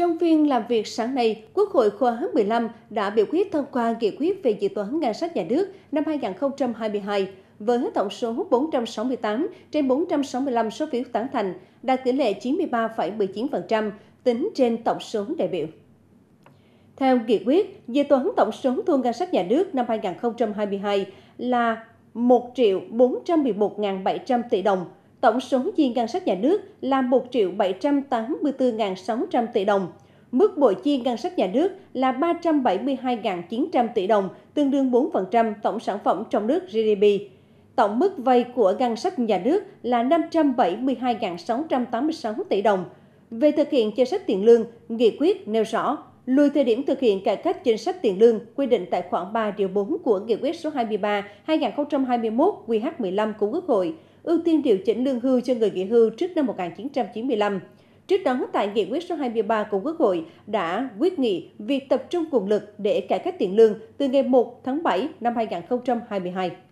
Trong phiên làm việc sáng nay, Quốc hội khóa 15 đã biểu quyết thông qua nghị quyết về dự toán ngân sách nhà nước năm 2022 với tổng số 468 trên 465 số phiếu tán thành, đạt tỷ lệ 93,19% tính trên tổng số đại biểu. Theo nghị quyết, dự toán tổng số thu ngân sách nhà nước năm 2022 là 1 411.700 tỷ đồng, tổng số chi ngân sách nhà nước là 1 triệu 784.600 tỷ đồng. Mức bội chi ngân sách nhà nước là 372.900 tỷ đồng, tương đương 4% tổng sản phẩm trong nước GDP. Tổng mức vay của ngân sách nhà nước là 572.686 tỷ đồng. Về thực hiện chính sách tiền lương, nghị quyết nêu rõ lùi thời điểm thực hiện cải cách chính sách tiền lương quy định tại khoản 3 điều 4 của Nghị quyết số 23 2021 QH15 của Quốc hội ưu tiên điều chỉnh lương hưu cho người nghỉ hưu trước năm 1995. Trước đó, tại Nghị quyết số 23 của Quốc hội đã quyết nghị việc tập trung nguồn lực để cải cách tiền lương từ ngày 1 tháng 7 năm 2022.